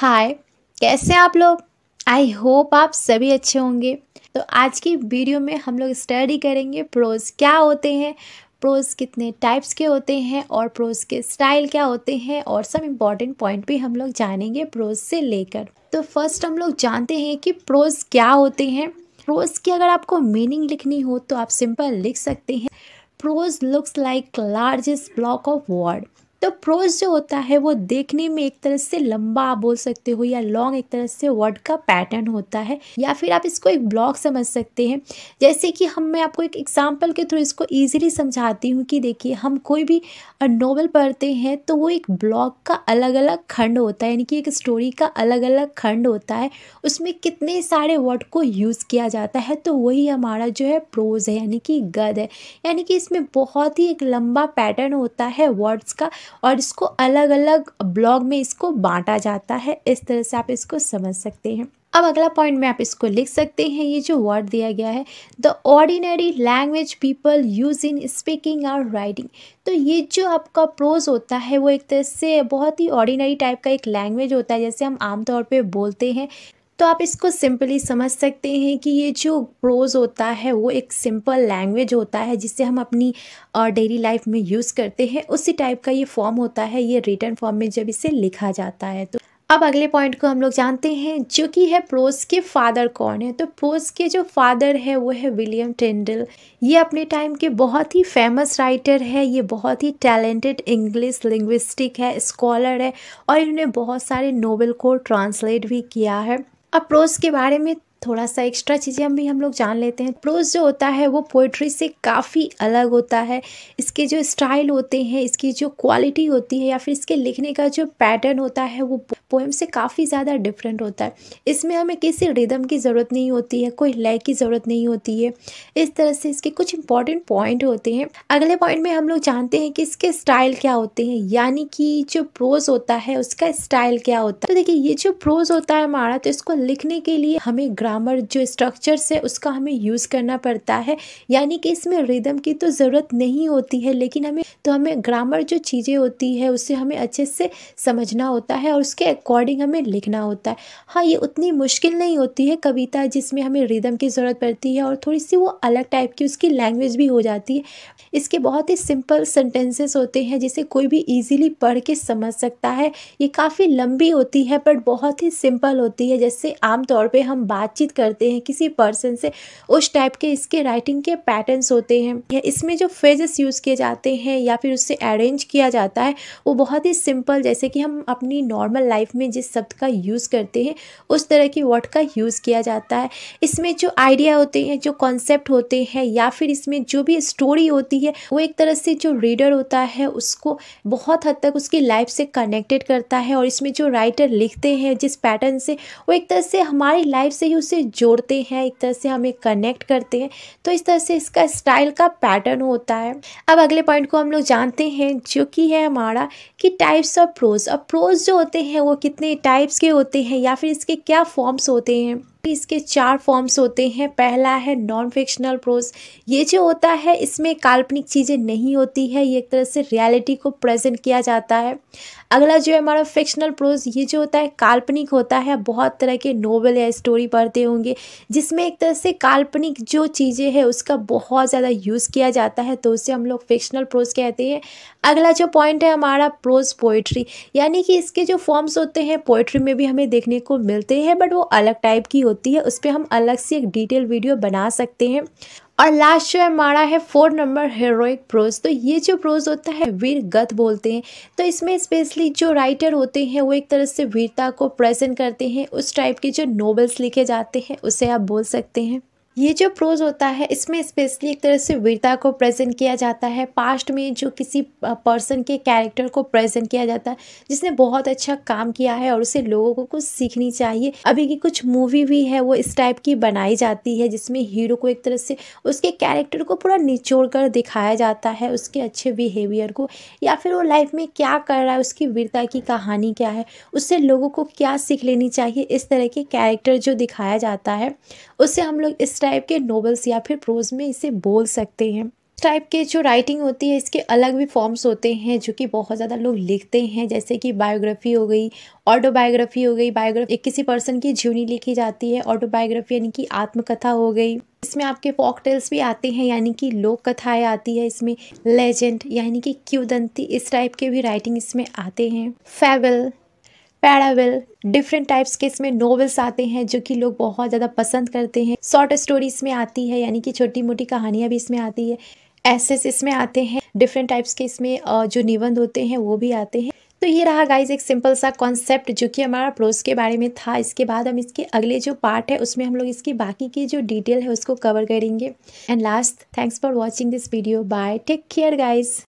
हाय कैसे हैं आप लोग आई होप आप सभी अच्छे होंगे तो आज की वीडियो में हम लोग स्टडी करेंगे प्रोज क्या होते हैं प्रोज कितने टाइप्स के होते हैं और प्रोज के स्टाइल क्या होते हैं और सब इम्पॉर्टेंट पॉइंट भी हम लोग जानेंगे प्रोज से लेकर तो फर्स्ट हम लोग जानते हैं कि प्रोज क्या होते हैं प्रोज की अगर आपको मीनिंग लिखनी हो तो आप सिंपल लिख सकते हैं prose looks like largest block of word तो प्रोज जो होता है वो देखने में एक तरह से लंबा आप बोल सकते हो या लॉन्ग एक तरह से वर्ड का पैटर्न होता है या फिर आप इसको एक ब्लॉक समझ सकते हैं जैसे कि हम मैं आपको एक एग्जाम्पल के थ्रू इसको ईजिली समझाती हूँ कि देखिए हम कोई भी नोवेल पढ़ते हैं तो वो एक ब्लॉक का अलग अलग खंड होता है यानी कि एक स्टोरी का अलग अलग खंड होता है उसमें कितने सारे वर्ड को यूज़ किया जाता है तो वही हमारा जो है प्रोज है यानी कि गद है यानी कि इसमें बहुत ही एक लंबा पैटर्न होता है वर्ड्स का और इसको अलग अलग ब्लॉग में इसको बांटा जाता है इस तरह से आप इसको समझ सकते हैं अब अगला पॉइंट में आप इसको लिख सकते हैं ये जो वर्ड दिया गया है the ordinary language people use in speaking और राइटिंग तो ये जो आपका प्रोज होता है वो एक तरह से बहुत ही ऑर्डिनरी टाइप का एक लैंग्वेज होता है जैसे हम आमतौर पर बोलते हैं तो आप इसको सिंपली समझ सकते हैं कि ये जो प्रोज़ होता है वो एक सिंपल लैंग्वेज होता है जिसे हम अपनी डेली लाइफ में यूज़ करते हैं उसी टाइप का ये फॉर्म होता है ये रिटर्न फॉर्म में जब इसे लिखा जाता है तो अब अगले पॉइंट को हम लोग जानते हैं जो कि है प्रोस के फादर कौन है तो प्रोस के जो फादर है वो है विलियम टेंडल ये अपने टाइम के बहुत ही फेमस राइटर है ये बहुत ही टैलेंटेड इंग्लिश लिंग्विस्टिक है स्कॉलर है और इन्होंने बहुत सारे नोवेल को ट्रांसलेट भी किया है अब प्रोज़ के बारे में थोड़ा सा एक्स्ट्रा चीज़ें हम भी हम लोग जान लेते हैं प्रोज जो होता है वो पोइट्री से काफ़ी अलग होता है इसके जो स्टाइल होते हैं इसकी जो क्वालिटी होती है या फिर इसके लिखने का जो पैटर्न होता है वो पोएम से काफ़ी ज़्यादा डिफरेंट होता है इसमें हमें किसी रिदम की ज़रूरत नहीं होती है कोई लय की ज़रूरत नहीं होती है इस तरह से इसके कुछ इंपॉर्टेंट पॉइंट होते हैं अगले पॉइंट में हम लोग जानते हैं कि इसके स्टाइल क्या होते हैं यानी कि जो प्रोज होता है उसका स्टाइल क्या होता है तो देखिए ये जो प्रोज होता है हमारा तो इसको लिखने के लिए हमें ग्रामर जो स्ट्रक्चर्स है उसका हमें यूज़ करना पड़ता है यानी कि इसमें रिदम की तो ज़रूरत नहीं होती है लेकिन हमें तो हमें ग्रामर जो चीज़ें होती है उसे हमें अच्छे से समझना होता है और उसके अकॉर्डिंग हमें लिखना होता है हाँ ये उतनी मुश्किल नहीं होती है कविता जिसमें हमें रिदम की ज़रूरत पड़ती है और थोड़ी सी वो अलग टाइप की उसकी लैंग्वेज भी हो जाती है इसके बहुत ही सिंपल सेंटेंसेस होते हैं जिसे कोई भी ईजिली पढ़ के समझ सकता है ये काफ़ी लंबी होती है बट बहुत ही सिंपल होती है जैसे आमतौर पर हम बातचीत करते हैं किसी पर्सन से उस टाइप के इसके राइटिंग के पैटर्न्स होते हैं या इसमें जो फ्रेजेस यूज़ किए जाते हैं या फिर उससे अरेंज किया जाता है वो बहुत ही सिंपल जैसे कि हम अपनी नॉर्मल लाइफ लाइफ में जिस शब्द का यूज़ करते हैं उस तरह के वर्ड का यूज़ किया जाता है इसमें जो आइडिया होते हैं जो कॉन्सेप्ट होते हैं या फिर इसमें जो भी स्टोरी होती है वो एक तरह से जो रीडर होता है उसको बहुत हद तक उसकी लाइफ से कनेक्टेड करता है और इसमें जो राइटर लिखते हैं जिस पैटर्न से वो एक तरह से हमारी लाइफ से ही उसे जोड़ते हैं एक तरह से हमें कनेक्ट करते हैं तो इस तरह से इसका स्टाइल का पैटर्न होता है अब अगले पॉइंट को हम लोग जानते हैं जो कि है हमारा कि टाइप्स ऑफ प्रोज अब प्रोज जो होते हैं वो कितने टाइप्स के होते हैं या फिर इसके क्या फॉर्म्स होते हैं इसके चार फॉर्म्स होते हैं पहला है नॉन फिक्शनल प्रोज ये जो होता है इसमें काल्पनिक चीज़ें नहीं होती है ये एक तरह से रियलिटी को प्रेजेंट किया जाता है अगला जो है हमारा फिक्शनल प्रोज ये जो होता है काल्पनिक होता है बहुत तरह के नोवेल या स्टोरी पढ़ते होंगे जिसमें एक तरह से काल्पनिक जो चीज़ें हैं उसका बहुत ज़्यादा यूज़ किया जाता है तो उसे हम लोग फिक्शनल प्रोज कहते हैं अगला जो पॉइंट है हमारा प्रोज पोइट्री यानी कि इसके जो फॉर्म्स होते हैं पोइट्री में भी हमें देखने को मिलते हैं बट वो अलग टाइप की होती है उस पर हम अलग से एक डिटेल वीडियो बना सकते हैं और लास्ट जो है हमारा है फोर नंबर हेरोइक प्रोज तो ये जो प्रोज होता है वीर गत बोलते हैं तो इसमें स्पेशली जो राइटर होते हैं वो एक तरह से वीरता को प्रेजेंट करते हैं उस टाइप के जो नॉवेल्स लिखे जाते हैं उसे आप बोल सकते हैं ये जो प्रोज होता है इसमें स्पेशली एक तरह से वीरता को प्रेजेंट किया जाता है पास्ट में जो किसी पर्सन के कैरेक्टर को प्रेजेंट किया जाता है जिसने बहुत अच्छा काम किया है और उसे लोगों को कुछ सीखनी चाहिए अभी की कुछ मूवी भी है वो इस टाइप की बनाई जाती है जिसमें हीरो को एक तरह से उसके कैरेक्टर को पूरा निचोड़ कर दिखाया जाता है उसके अच्छे बिहेवियर को या फिर वो लाइफ में क्या कर रहा है उसकी वीरता की कहानी क्या है उससे लोगों को क्या सीख लेनी चाहिए इस तरह के कैरेक्टर जो दिखाया जाता है उससे हम लोग इस टाइप टाइप के नोवेल्स या फिर प्रोज में इसे बोल सकते हैं टाइप के जो राइटिंग होती है इसके अलग भी फॉर्म्स होते हैं जो कि बहुत ज़्यादा लोग लिखते हैं जैसे कि बायोग्राफी हो गई ऑटोबायोग्राफी हो गई बायोग्राफी एक किसी पर्सन की जीवनी लिखी जाती है ऑटोबायोग्राफी यानी कि आत्मकथा हो गई इसमें आपके फॉक टेल्स भी आते हैं यानी कि लोक कथाएं आती है इसमें लेजेंड यानी कि क्यूदंती इस टाइप के भी राइटिंग इसमें आते हैं फेवल पैरावेल डिफरेंट टाइप्स के इसमें नॉवेल्स आते हैं जो कि लोग बहुत ज़्यादा पसंद करते हैं शॉर्ट स्टोरीज में आती है यानी कि छोटी मोटी कहानियाँ भी इसमें आती है एसेस इसमें आते हैं डिफरेंट टाइप्स के इसमें जो निबंध होते हैं वो भी आते हैं तो ये रहा गाइज एक सिंपल सा कॉन्सेप्ट जो कि हमारा प्रोस के बारे में था इसके बाद हम इसके अगले जो पार्ट है उसमें हम लोग इसकी बाकी की जो डिटेल है उसको कवर करेंगे and last thanks for watching this video bye take care guys